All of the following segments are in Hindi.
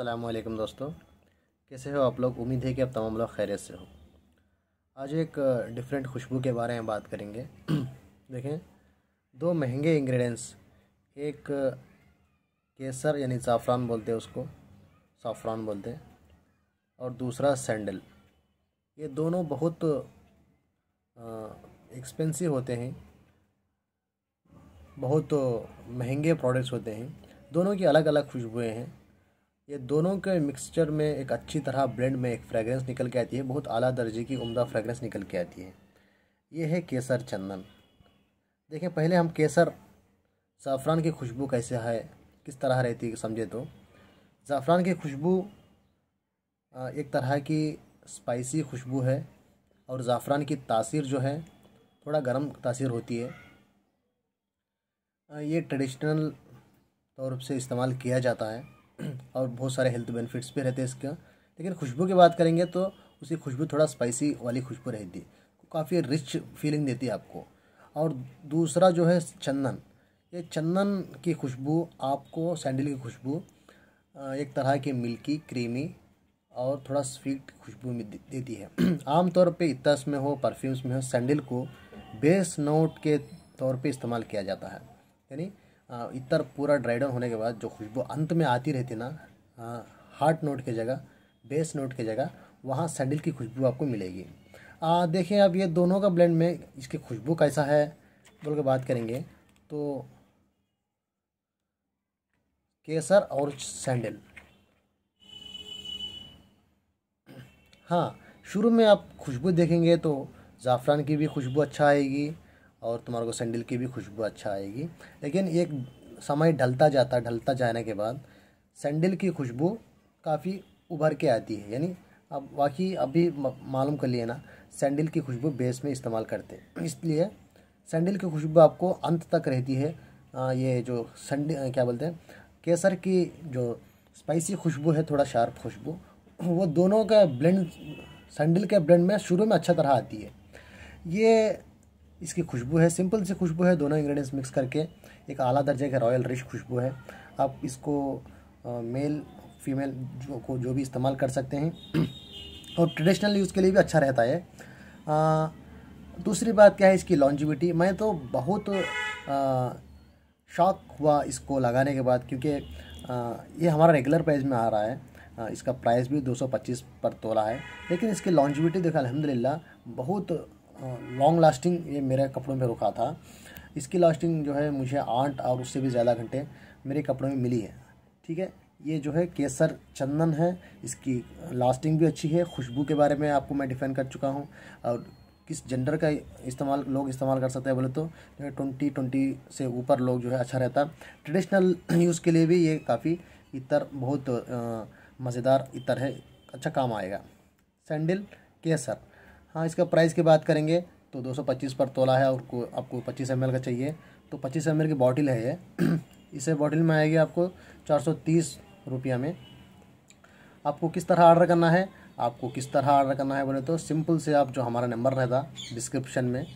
अल्लाम दोस्तों कैसे हो आप लोग उम्मीद है कि आप तमाम लोग खैरियत से हो आज एक डिफरेंट खुशबू के बारे में बात करेंगे देखें दो महंगे इंग्रेडिएंट्स एक केसर यानी ज़ाफ़रान बोलते हैं उसको साफ़रान बोलते हैं और दूसरा सैंडल ये दोनों बहुत एक्सपेंसिव होते हैं बहुत महंगे प्रोडक्ट्स होते हैं दोनों की अलग अलग खुशबुएँ हैं ये दोनों के मिक्सचर में एक अच्छी तरह ब्लेंड में एक फ्रेगरेंस निकल के आती है बहुत आला दर्जे की उम्दा फ्रेगरेंस निकल के आती है ये है केसर चंदन देखें पहले हम केसर ज़ाफ़रान की खुशबू कैसे है किस तरह रहती है समझे तो ज़ाफ़रान की खुशबू एक तरह की स्पाइसी खुशबू है और ज़ाफ़रान की तासीर जो है थोड़ा गर्म तासीर होती है ये ट्रेडिशनल तौर से इस्तेमाल किया जाता है और बहुत सारे हेल्थ बेनिफिट्स भी रहते हैं इसके लेकिन खुशबू की बात करेंगे तो उसकी खुशबू थोड़ा स्पाइसी वाली खुशबू रहती है काफ़ी रिच फीलिंग देती है आपको और दूसरा जो है चंदन ये चंदन की खुशबू आपको सैंडल की खुशबू एक तरह की मिल्की क्रीमी और थोड़ा स्वीट खुशबू देती है आमतौर पे इतस में हो परफ्यूम्स में हो सैंडल को बेस नोट के तौर पे इस्तेमाल किया जाता है यानी इतर पूरा ड्राई डाउन होने के बाद जो खुशबू अंत में आती रहती ना हार्ट नोट की जगह बेस नोट की जगह वहाँ सैंडल की खुशबू आपको मिलेगी देखिए अब ये दोनों का ब्लेंड में इसकी खुशबू कैसा है बोल के बात करेंगे तो केसर और सैंडल हाँ शुरू में आप खुशबू देखेंगे तो ज़ाफ़रान की भी खुशबू अच्छा आएगी और तुम्हारे को सैंडल की भी खुशबू अच्छा आएगी लेकिन एक समय ढलता जाता ढलता जाने के बाद सैंडल की खुशबू काफ़ी उभर के आती है यानी अब बाकी अभी मालूम कर लिए ना सैंडल की खुशबू बेस में इस्तेमाल करते हैं इसलिए सैंडल की खुशबू आपको अंत तक रहती है आ, ये जो सैंडल क्या बोलते हैं केसर की जो स्पाइसी खुशबू है थोड़ा शार्प खुशबू वो दोनों का ब्लेंड सैंडल के ब्लेंड में शुरू में अच्छा तरह आती है ये इसकी खुशबू है सिंपल सी खुशबू है दोनों इंग्रेडिएंट्स मिक्स करके एक आला दर्जे का रॉयल रिश खुशबू है आप इसको मेल फीमेल जो को जो भी इस्तेमाल कर सकते हैं और ट्रेडिशनल यूज़ के लिए भी अच्छा रहता है आ, दूसरी बात क्या है इसकी लॉन्जिविटी मैं तो बहुत शॉक हुआ इसको लगाने के बाद क्योंकि ये हमारा रेगुलर प्राइस में आ रहा है आ, इसका प्राइस भी 225 पर तोला है लेकिन इसकी लॉन्जिविटी देखा अलहमदिल्ला बहुत लॉन्ग लास्टिंग ये मेरे कपड़ों में रुका था इसकी लास्टिंग जो है मुझे आठ और उससे भी ज़्यादा घंटे मेरे कपड़ों में मिली है ठीक है ये जो है केसर चंदन है इसकी लास्टिंग भी अच्छी है खुशबू के बारे में आपको मैं डिफेंड कर चुका हूँ और किस जेंडर का इस्तेमाल लोग इस्तेमाल कर सकते हैं बोले तो जो है ट्वेंटी ट्वेंटी से ऊपर लोग जो है अच्छा रहता ट्रेडिशनल यूज़ के लिए भी ये काफ़ी इतर बहुत मज़ेदार इतर है अच्छा काम आएगा सैंडल केसर हाँ इसका प्राइस की बात करेंगे तो 225 पर तोला है और आपको पच्चीस एम का चाहिए तो पच्चीस एम की बॉटल है ये इसे बॉटल में आएगी आपको चार सौ रुपया में आपको किस तरह ऑर्डर करना है आपको किस तरह ऑर्डर करना है बोले तो सिंपल से आप जो हमारा नंबर रहता डिस्क्रिप्शन में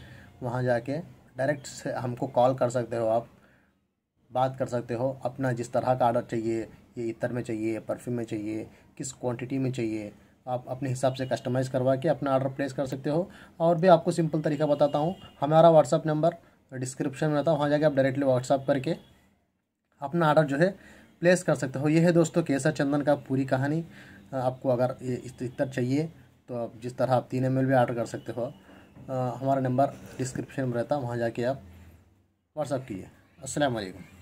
वहाँ जाके डायरेक्ट से हमको कॉल कर सकते हो आप बात कर सकते हो अपना जिस तरह का ऑर्डर चाहिए ये इतर में चाहिए परफ्यूम में चाहिए किस क्वांटिटी में चाहिए आप अपने हिसाब से कस्टमाइज़ करवा के अपना ऑर्डर प्लेस कर सकते हो और भी आपको सिंपल तरीका बताता हूँ हमारा व्हाट्सअप नंबर डिस्क्रिप्शन में रहता है वहाँ जाके आप डायरेक्टली व्हाट्सअप करके अपना ऑर्डर जो है प्लेस कर सकते हो ये है दोस्तों केसर चंदन का पूरी कहानी आपको अगर ये इतर चाहिए तो आप जिस तरह आप तीन एम भी ऑर्डर कर सकते हो हमारा नंबर डिस्क्रिप्शन में रहता है वहाँ जाके आप व्हाट्सअप कीजिए असलकम